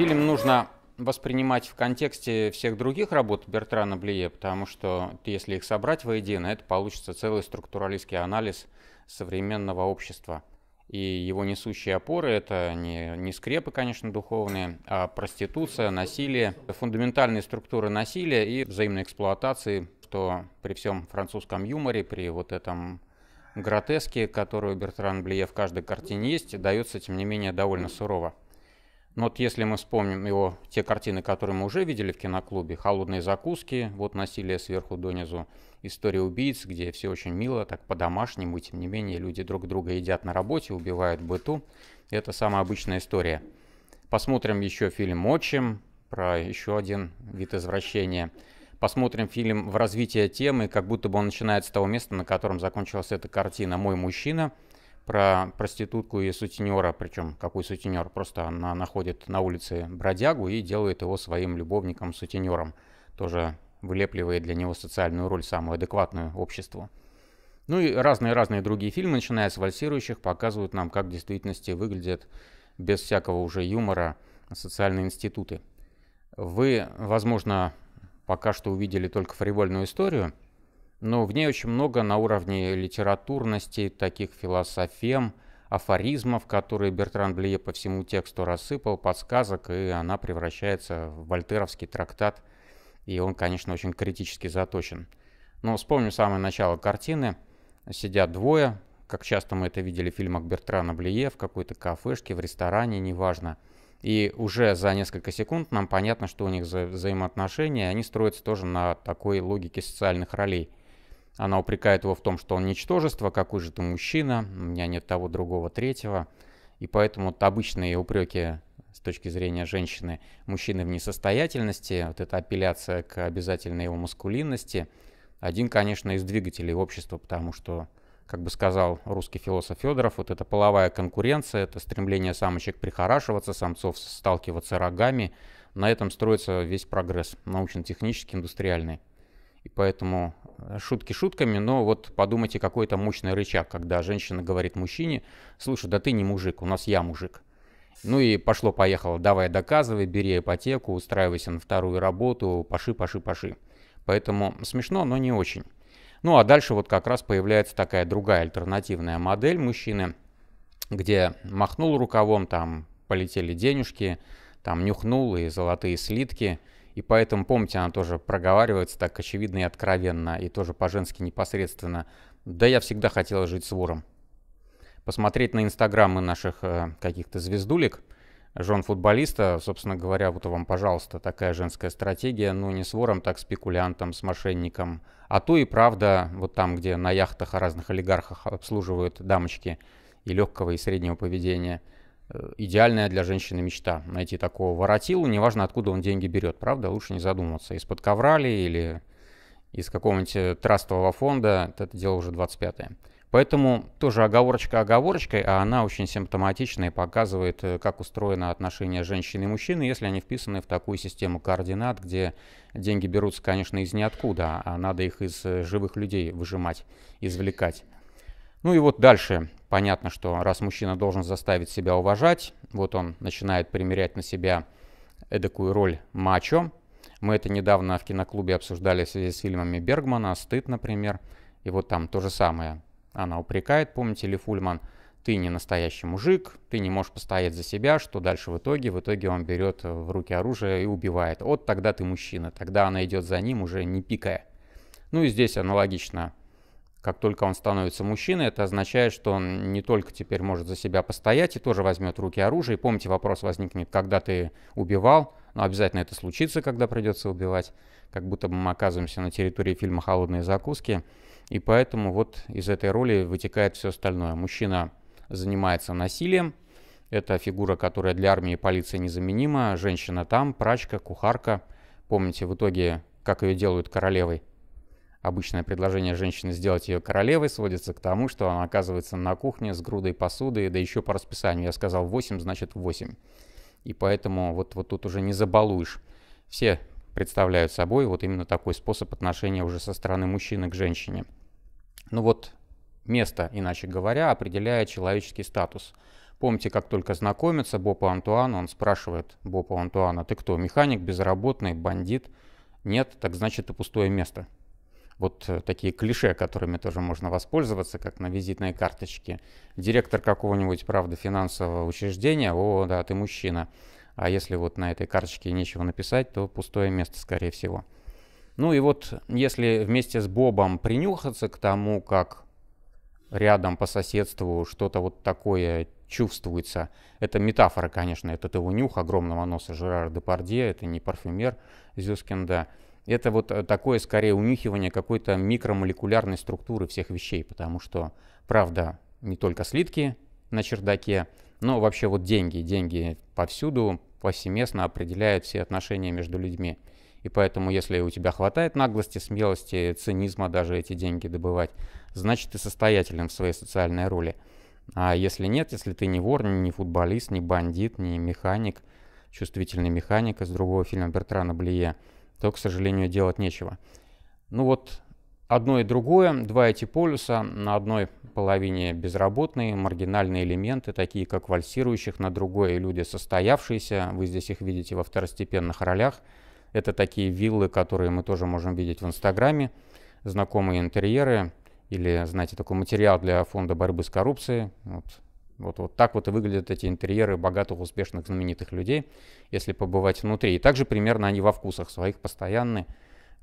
фильм нужно воспринимать в контексте всех других работ Бертрана Блие, потому что если их собрать воедино, это получится целый структуралистский анализ современного общества. И его несущие опоры — это не, не скрепы, конечно, духовные, а проституция, насилие, фундаментальные структуры насилия и взаимной эксплуатации, что при всем французском юморе, при вот этом гротеске, которую Бертран Блие в каждой картине есть, дается, тем не менее, довольно сурово. Но вот если мы вспомним его, те картины, которые мы уже видели в киноклубе, «Холодные закуски», вот «Насилие сверху донизу», «История убийц», где все очень мило, так по-домашнему, тем не менее люди друг друга едят на работе, убивают в быту. Это самая обычная история. Посмотрим еще фильм «Отчим», про еще один вид извращения. Посмотрим фильм в развитие темы, как будто бы он начинается с того места, на котором закончилась эта картина «Мой мужчина», про проститутку и сутенера, причем какой сутенер, просто она находит на улице бродягу и делает его своим любовником-сутенером, тоже вылепливает для него социальную роль, самую адекватную обществу. Ну и разные-разные другие фильмы, начиная с «Вальсирующих», показывают нам, как в действительности выглядят без всякого уже юмора социальные институты. Вы, возможно, пока что увидели только фривольную историю – но в ней очень много на уровне литературности, таких философем, афоризмов, которые Бертран Блие по всему тексту рассыпал, подсказок, и она превращается в вольтеровский трактат, и он, конечно, очень критически заточен. Но вспомню самое начало картины. Сидят двое, как часто мы это видели в фильмах Бертрана Блие, в какой-то кафешке, в ресторане, неважно. И уже за несколько секунд нам понятно, что у них за взаимоотношения, они строятся тоже на такой логике социальных ролей – она упрекает его в том, что он ничтожество, какой же ты мужчина, у меня нет того, другого, третьего. И поэтому вот обычные упреки с точки зрения женщины, мужчины в несостоятельности, вот эта апелляция к обязательной его маскулинности, один, конечно, из двигателей общества, потому что, как бы сказал русский философ Федоров, вот эта половая конкуренция, это стремление самочек прихорашиваться, самцов сталкиваться рогами, на этом строится весь прогресс научно-технический, индустриальный. И поэтому э, шутки шутками, но вот подумайте, какой это мощный рычаг, когда женщина говорит мужчине, слушай, да ты не мужик, у нас я мужик. Ну и пошло-поехало, давай доказывай, бери ипотеку, устраивайся на вторую работу, паши, паши, паши. Поэтому смешно, но не очень. Ну а дальше вот как раз появляется такая другая альтернативная модель мужчины, где махнул рукавом, там полетели денежки, там нюхнул и золотые слитки – и поэтому, помните, она тоже проговаривается так очевидно и откровенно, и тоже по-женски непосредственно. Да я всегда хотела жить с вором. Посмотреть на инстаграмы наших э, каких-то звездулек, жен футболиста, собственно говоря, вот вам, пожалуйста, такая женская стратегия, ну не с вором, так с спекулянтом, с мошенником. А то и правда, вот там, где на яхтах о разных олигархах обслуживают дамочки и легкого, и среднего поведения – идеальная для женщины мечта. Найти такого воротилу, неважно откуда он деньги берет, правда, лучше не задумываться. Из-под коврали или из какого-нибудь э, трастового фонда, это дело уже 25-е. Поэтому тоже оговорочка оговорочкой, а она очень симптоматична и показывает, э, как устроено отношение женщины и мужчины, если они вписаны в такую систему координат, где деньги берутся, конечно, из ниоткуда, а надо их из э, живых людей выжимать, извлекать. Ну и вот дальше понятно, что раз мужчина должен заставить себя уважать, вот он начинает примерять на себя эдакую роль мачо. Мы это недавно в киноклубе обсуждали в связи с фильмами Бергмана «Стыд», например. И вот там то же самое. Она упрекает, помните ли Фульман, ты не настоящий мужик, ты не можешь постоять за себя, что дальше в итоге? В итоге он берет в руки оружие и убивает. Вот тогда ты мужчина, тогда она идет за ним уже не пикая. Ну и здесь аналогично как только он становится мужчиной, это означает, что он не только теперь может за себя постоять и тоже возьмет в руки оружие. И помните, вопрос возникнет, когда ты убивал, но ну, обязательно это случится, когда придется убивать, как будто бы мы оказываемся на территории фильма «Холодные закуски». И поэтому вот из этой роли вытекает все остальное. Мужчина занимается насилием, это фигура, которая для армии и полиции незаменима. Женщина там, прачка, кухарка. Помните, в итоге, как ее делают королевой? Обычное предложение женщины сделать ее королевой сводится к тому, что она оказывается на кухне с грудой посуды, да еще по расписанию. Я сказал 8, значит 8. И поэтому вот, вот тут уже не забалуешь. Все представляют собой вот именно такой способ отношения уже со стороны мужчины к женщине. Ну вот место, иначе говоря, определяет человеческий статус. Помните, как только знакомятся Бопа Антуана, он спрашивает Бопа Антуана, ты кто, механик, безработный, бандит? Нет, так значит ты пустое место вот э, такие клише, которыми тоже можно воспользоваться, как на визитной карточке. Директор какого-нибудь, правда, финансового учреждения, о, да, ты мужчина. А если вот на этой карточке нечего написать, то пустое место, скорее всего. Ну и вот если вместе с Бобом принюхаться к тому, как рядом по соседству что-то вот такое чувствуется. Это метафора, конечно, этот его нюх огромного носа Жерар Депардье, это не парфюмер Зюскин, да это вот э, такое скорее унюхивание какой-то микромолекулярной структуры всех вещей, потому что, правда, не только слитки на чердаке, но вообще вот деньги. Деньги повсюду, повсеместно определяют все отношения между людьми. И поэтому, если у тебя хватает наглости, смелости, цинизма даже эти деньги добывать, значит ты состоятелен в своей социальной роли. А если нет, если ты не вор, не футболист, не бандит, не механик, чувствительный механик из другого фильма Бертрана Блие – то, к сожалению, делать нечего. Ну вот одно и другое, два эти полюса, на одной половине безработные, маргинальные элементы, такие как вальсирующих, на другой люди состоявшиеся, вы здесь их видите во второстепенных ролях. Это такие виллы, которые мы тоже можем видеть в Инстаграме, знакомые интерьеры или, знаете, такой материал для фонда борьбы с коррупцией. Вот вот, вот так вот и выглядят эти интерьеры богатых, успешных, знаменитых людей, если побывать внутри. И также примерно они во вкусах своих постоянны,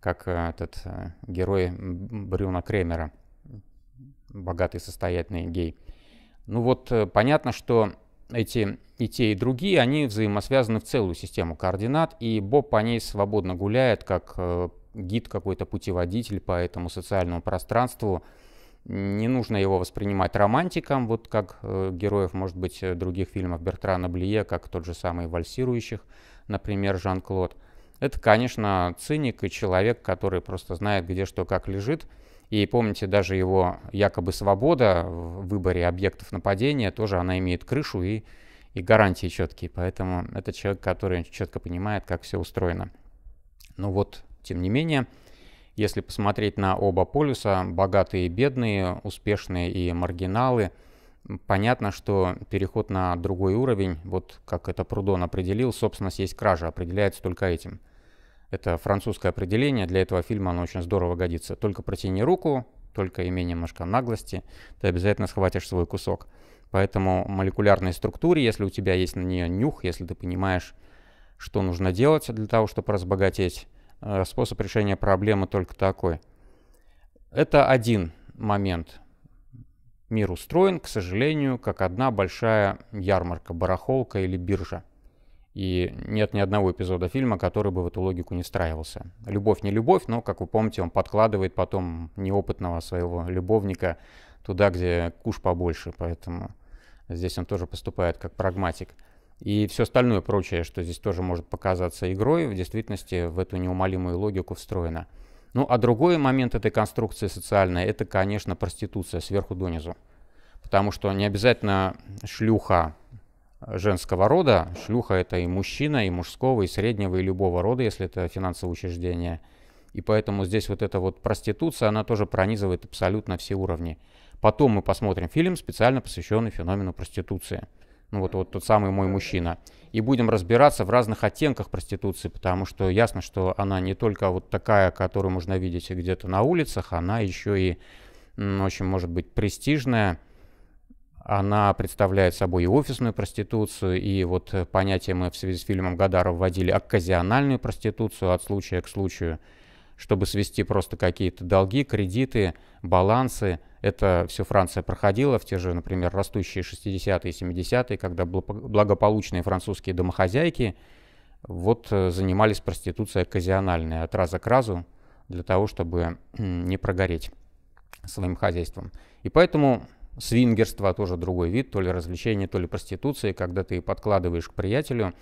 как э, этот э, герой Брюна Кремера, богатый, состоятельный гей. Ну вот э, понятно, что эти и те, и другие, они взаимосвязаны в целую систему координат, и Боб по ней свободно гуляет, как гид какой-то путеводитель по этому социальному пространству, не нужно его воспринимать романтиком, вот как э, героев, может быть, э, других фильмов Бертрана Блие, как тот же самый «Вальсирующих», например, Жан-Клод. Это, конечно, циник и человек, который просто знает, где что как лежит. И помните, даже его якобы свобода в выборе объектов нападения, тоже она имеет крышу и, и гарантии четкие. Поэтому это человек, который четко понимает, как все устроено. Но вот, тем не менее, если посмотреть на оба полюса, богатые и бедные, успешные и маргиналы, понятно, что переход на другой уровень, вот как это Прудон определил, собственно, есть кража, определяется только этим. Это французское определение, для этого фильма оно очень здорово годится. Только протяни руку, только имей немножко наглости, ты обязательно схватишь свой кусок. Поэтому молекулярной структуре, если у тебя есть на нее нюх, если ты понимаешь, что нужно делать для того, чтобы разбогатеть, Э, способ решения проблемы только такой. Это один момент. Мир устроен, к сожалению, как одна большая ярмарка, барахолка или биржа. И нет ни одного эпизода фильма, который бы в эту логику не встраивался. Любовь не любовь, но, как вы помните, он подкладывает потом неопытного своего любовника туда, где куш побольше, поэтому здесь он тоже поступает как прагматик. И все остальное прочее, что здесь тоже может показаться игрой, в действительности в эту неумолимую логику встроено. Ну а другой момент этой конструкции социальной, это, конечно, проституция сверху донизу. Потому что не обязательно шлюха женского рода, шлюха это и мужчина, и мужского, и среднего, и любого рода, если это финансовое учреждение. И поэтому здесь вот эта вот проституция, она тоже пронизывает абсолютно все уровни. Потом мы посмотрим фильм, специально посвященный феномену проституции ну вот, вот тот самый мой мужчина. И будем разбираться в разных оттенках проституции, потому что ясно, что она не только вот такая, которую можно видеть где-то на улицах, она еще и очень может быть престижная. Она представляет собой и офисную проституцию, и вот э, понятие мы в связи с фильмом Гадара вводили оказиональную проституцию от случая к случаю – чтобы свести просто какие-то долги, кредиты, балансы. Это все Франция проходила в те же, например, растущие 60-е и 70-е, когда благополучные французские домохозяйки вот э, занимались проституцией оказиональной от раза к разу для того, чтобы не прогореть своим хозяйством. И поэтому свингерство тоже другой вид, то ли развлечение, то ли проституции, когда ты подкладываешь к приятелю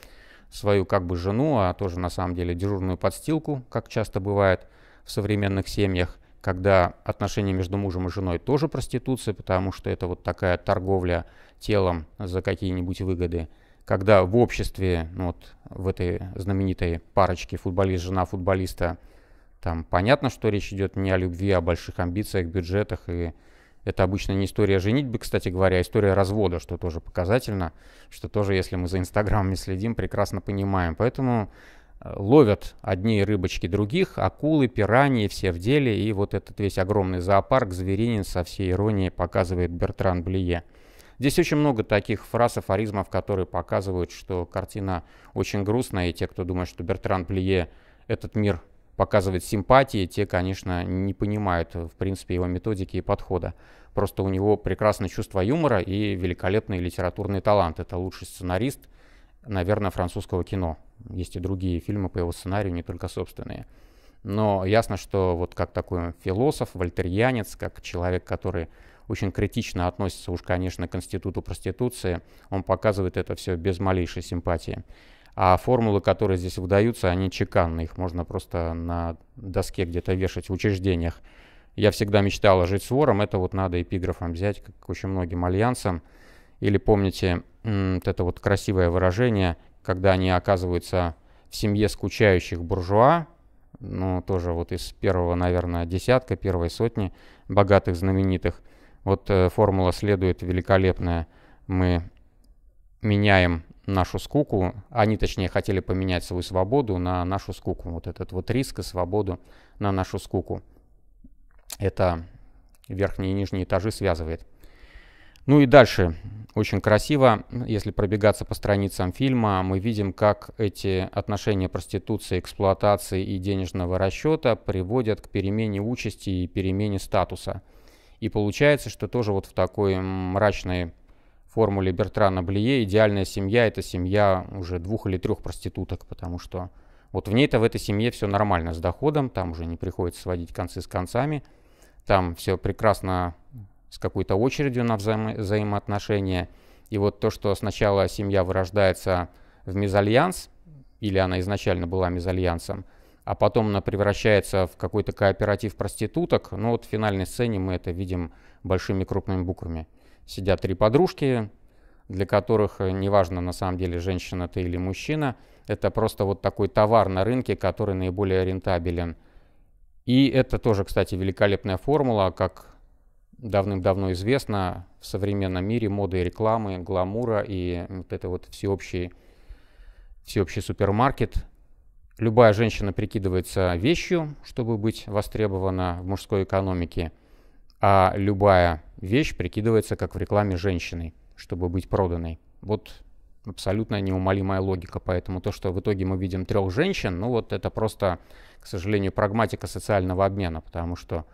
свою как бы жену, а тоже на самом деле дежурную подстилку, как часто бывает в современных семьях, когда отношения между мужем и женой тоже проституция, потому что это вот такая торговля телом за какие-нибудь выгоды. Когда в обществе, ну вот в этой знаменитой парочке футболист, жена футболиста, там понятно, что речь идет не о любви, а о больших амбициях, бюджетах и это обычно не история женитьбы, кстати говоря, а история развода, что тоже показательно, что тоже, если мы за Инстаграмами следим, прекрасно понимаем. Поэтому э, ловят одни рыбочки других, акулы, пираньи, все в деле, и вот этот весь огромный зоопарк, зверинин со всей иронией показывает Бертран Блие. Здесь очень много таких фраз, афоризмов, которые показывают, что картина очень грустная, и те, кто думает, что Бертран Блие этот мир показывает симпатии, те, конечно, не понимают, э, в принципе, его методики и подхода. Просто у него прекрасное чувство юмора и великолепный литературный талант. Это лучший сценарист, наверное, французского кино. Есть и другие фильмы по его сценарию, не только собственные. Но ясно, что вот как такой философ, вольтерьянец, как человек, который очень критично относится уж, конечно, к институту проституции, он показывает это все без малейшей симпатии. А формулы, которые здесь выдаются, они чеканные, их можно просто на доске где-то вешать в учреждениях. Я всегда мечтал жить с вором, это вот надо эпиграфом взять, как очень многим альянсам. Или помните вот это вот красивое выражение, когда они оказываются в семье скучающих буржуа, ну, тоже вот из первого, наверное, десятка, первой сотни богатых, знаменитых. Вот э, формула следует великолепная. Мы меняем нашу скуку, они, точнее, хотели поменять свою свободу на нашу скуку. Вот этот вот риск и свободу на нашу скуку. Это верхние и нижние этажи связывает. Ну и дальше, очень красиво, если пробегаться по страницам фильма, мы видим, как эти отношения проституции, эксплуатации и денежного расчета приводят к перемене участи и перемене статуса. И получается, что тоже вот в такой мрачной формуле Бертрана Блие идеальная семья — это семья уже двух или трех проституток, потому что вот в ней-то, в этой семье все нормально с доходом, там уже не приходится сводить концы с концами, там все прекрасно с какой-то очередью на взаимо- взаимоотношения. И вот то, что сначала семья вырождается в мезальянс, или она изначально была мезальянсом, а потом она превращается в какой-то кооператив проституток, но ну вот в финальной сцене мы это видим большими крупными буквами сидят три подружки, для которых э, неважно на самом деле женщина ты или мужчина, это просто вот такой товар на рынке, который наиболее рентабелен. И это тоже, кстати, великолепная формула, как давным-давно известно в современном мире моды и рекламы, гламура и вот это вот всеобщий, всеобщий супермаркет. Любая женщина прикидывается вещью, чтобы быть востребована в мужской экономике – а любая вещь прикидывается как в рекламе женщиной, чтобы быть проданной. Вот абсолютно неумолимая логика. Поэтому то, что в итоге мы видим трех женщин, ну вот это просто, к сожалению, прагматика социального обмена, потому что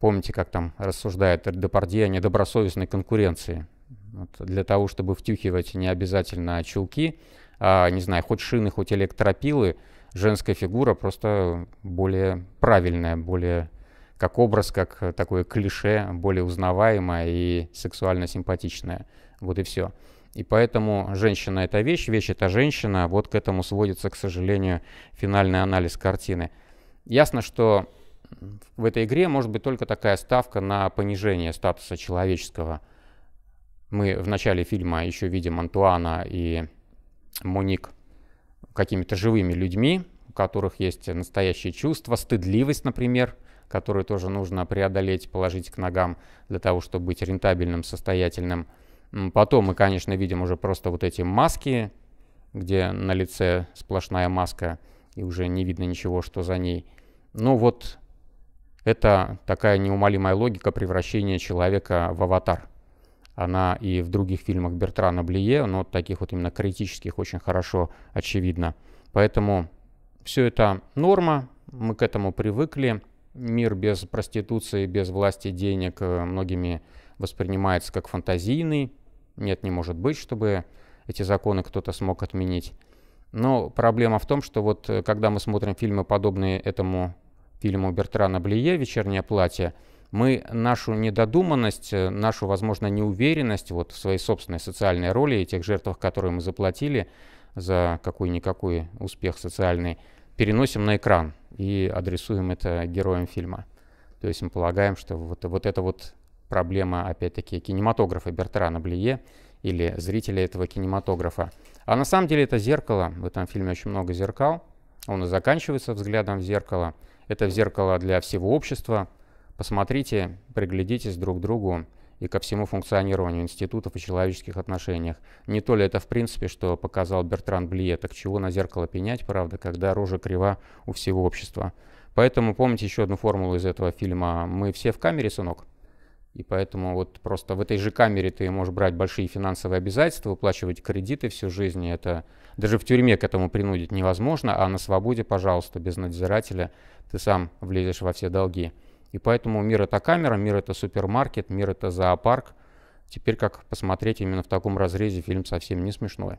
помните, как там рассуждает Депардье о недобросовестной конкуренции. Вот для того, чтобы втюхивать не обязательно чулки, а, не знаю, хоть шины, хоть электропилы, женская фигура просто более правильная, более как образ, как э, такое клише, более узнаваемое и сексуально симпатичное. Вот и все. И поэтому женщина — это вещь, вещь — это женщина. Вот к этому сводится, к сожалению, финальный анализ картины. Ясно, что в этой игре может быть только такая ставка на понижение статуса человеческого. Мы в начале фильма еще видим Антуана и Моник какими-то живыми людьми, у которых есть настоящие чувства, стыдливость, например — которую тоже нужно преодолеть, положить к ногам для того, чтобы быть рентабельным, состоятельным. Потом мы, конечно, видим уже просто вот эти маски, где на лице сплошная маска, и уже не видно ничего, что за ней. Ну вот это такая неумолимая логика превращения человека в аватар. Она и в других фильмах Бертрана Блие, но таких вот именно критических очень хорошо очевидно. Поэтому все это норма, мы к этому привыкли мир без проституции, без власти денег э, многими воспринимается как фантазийный. Нет, не может быть, чтобы эти законы кто-то смог отменить. Но проблема в том, что вот э, когда мы смотрим фильмы, подобные этому фильму Бертрана Блие «Вечернее платье», мы нашу недодуманность, э, нашу, возможно, неуверенность вот в своей собственной социальной роли и тех жертвах, которые мы заплатили за какой-никакой успех социальный, переносим на экран и адресуем это героям фильма. То есть мы полагаем, что вот, вот эта вот проблема, опять-таки, кинематографа Бертрана Блие или зрителя этого кинематографа. А на самом деле это зеркало. В этом фильме очень много зеркал. Он и заканчивается взглядом в зеркало. Это в зеркало для всего общества. Посмотрите, приглядитесь друг к другу и ко всему функционированию институтов и человеческих отношениях. Не то ли это в принципе, что показал Бертран Блие, так чего на зеркало пенять, правда, когда рожа крива у всего общества. Поэтому помните еще одну формулу из этого фильма «Мы все в камере, сынок». И поэтому вот просто в этой же камере ты можешь брать большие финансовые обязательства, выплачивать кредиты всю жизнь. Это даже в тюрьме к этому принудить невозможно, а на свободе, пожалуйста, без надзирателя ты сам влезешь во все долги. И поэтому мир это камера, мир это супермаркет, мир это зоопарк. Теперь как посмотреть именно в таком разрезе фильм совсем не смешной.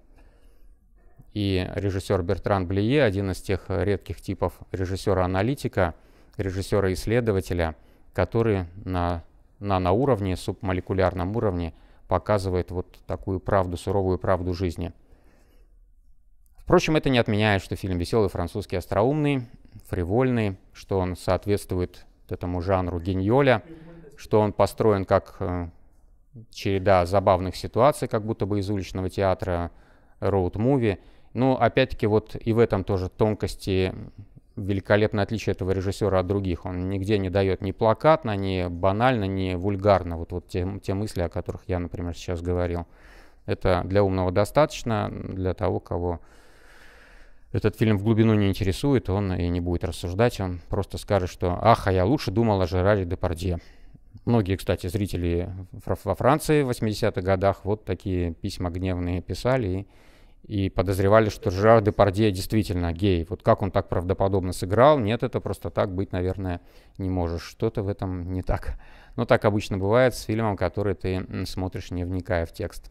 И режиссер Бертран Блие, один из тех редких типов режиссера-аналитика, режиссера-исследователя, который на, на, на уровне, субмолекулярном уровне, показывает вот такую правду, суровую правду жизни. Впрочем, это не отменяет, что фильм веселый, французский, остроумный, фривольный, что он соответствует этому жанру гиньоля, что он построен как э, череда забавных ситуаций, как будто бы из уличного театра, роуд-муви. Э, Но опять-таки вот и в этом тоже тонкости великолепное отличие этого режиссера от других. Он нигде не дает ни плакатно, ни банально, ни вульгарно. Вот, вот те, те мысли, о которых я, например, сейчас говорил. Это для умного достаточно, для того, кого этот фильм в глубину не интересует, он и не будет рассуждать, он просто скажет, что «Ах, а я лучше думал о Жераре Депардье». Многие, кстати, зрители во Франции в 80-х годах вот такие письма гневные писали и, и подозревали, что Жерар Депардье действительно гей. Вот как он так правдоподобно сыграл? Нет, это просто так быть, наверное, не можешь. Что-то в этом не так. Но так обычно бывает с фильмом, который ты смотришь, не вникая в текст.